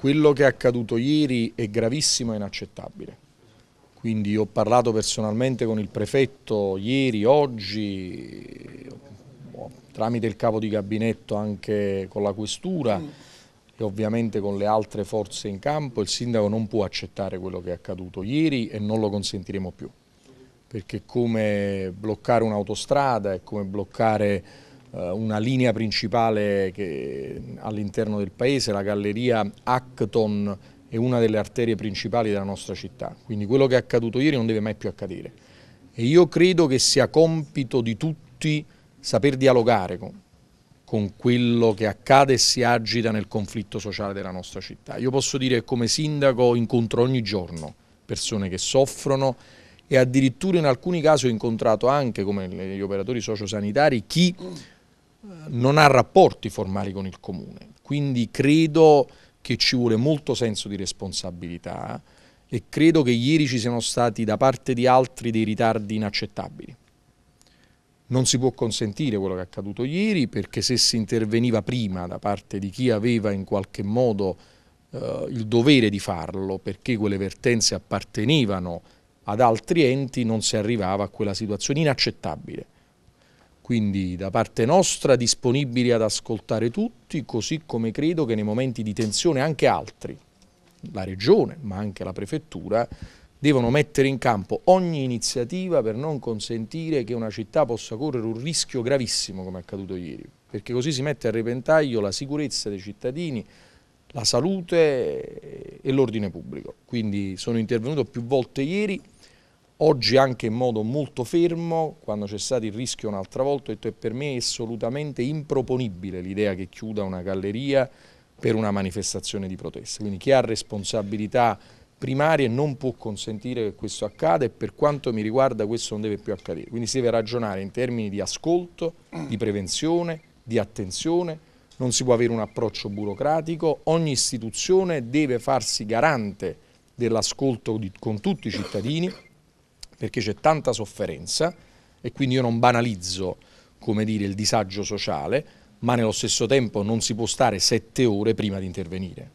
Quello che è accaduto ieri è gravissimo e inaccettabile. Quindi ho parlato personalmente con il prefetto ieri, oggi, tramite il capo di gabinetto anche con la questura mm. e ovviamente con le altre forze in campo. Il sindaco non può accettare quello che è accaduto ieri e non lo consentiremo più perché come bloccare un'autostrada è come bloccare eh, una linea principale all'interno del paese, la galleria Acton è una delle arterie principali della nostra città, quindi quello che è accaduto ieri non deve mai più accadere e io credo che sia compito di tutti saper dialogare con, con quello che accade e si agita nel conflitto sociale della nostra città. Io posso dire che come sindaco incontro ogni giorno persone che soffrono e addirittura in alcuni casi ho incontrato anche, come gli operatori sociosanitari, chi non ha rapporti formali con il comune, quindi credo che ci vuole molto senso di responsabilità e credo che ieri ci siano stati da parte di altri dei ritardi inaccettabili. Non si può consentire quello che è accaduto ieri perché se si interveniva prima da parte di chi aveva in qualche modo eh, il dovere di farlo perché quelle vertenze appartenevano ad altri enti non si arrivava a quella situazione inaccettabile. Quindi da parte nostra disponibili ad ascoltare tutti, così come credo che nei momenti di tensione anche altri, la Regione ma anche la Prefettura, devono mettere in campo ogni iniziativa per non consentire che una città possa correre un rischio gravissimo come è accaduto ieri, perché così si mette a repentaglio la sicurezza dei cittadini, la salute e l'ordine pubblico. Quindi sono intervenuto più volte ieri Oggi anche in modo molto fermo, quando c'è stato il rischio un'altra volta, ho detto che per me è assolutamente improponibile l'idea che chiuda una galleria per una manifestazione di protesta. Quindi chi ha responsabilità primarie non può consentire che questo accada e per quanto mi riguarda questo non deve più accadere. Quindi si deve ragionare in termini di ascolto, di prevenzione, di attenzione, non si può avere un approccio burocratico, ogni istituzione deve farsi garante dell'ascolto con tutti i cittadini, perché c'è tanta sofferenza e quindi io non banalizzo come dire, il disagio sociale, ma nello stesso tempo non si può stare sette ore prima di intervenire.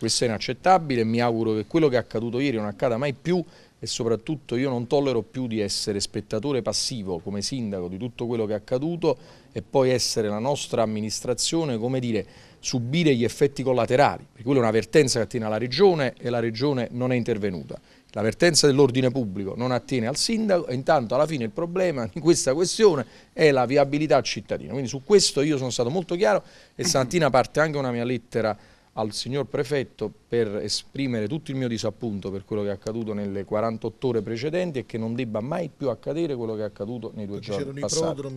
Questo è inaccettabile, mi auguro che quello che è accaduto ieri non accada mai più e soprattutto io non tollero più di essere spettatore passivo come sindaco di tutto quello che è accaduto e poi essere la nostra amministrazione, come dire, subire gli effetti collaterali, perché quella è un'avvertenza che attiene alla Regione e la Regione non è intervenuta. L'avvertenza dell'ordine pubblico non attiene al sindaco e intanto alla fine il problema di questa questione è la viabilità cittadina. Quindi su questo io sono stato molto chiaro e stamattina parte anche una mia lettera al signor prefetto per esprimere tutto il mio disappunto per quello che è accaduto nelle 48 ore precedenti e che non debba mai più accadere quello che è accaduto nei due Perché giorni passati.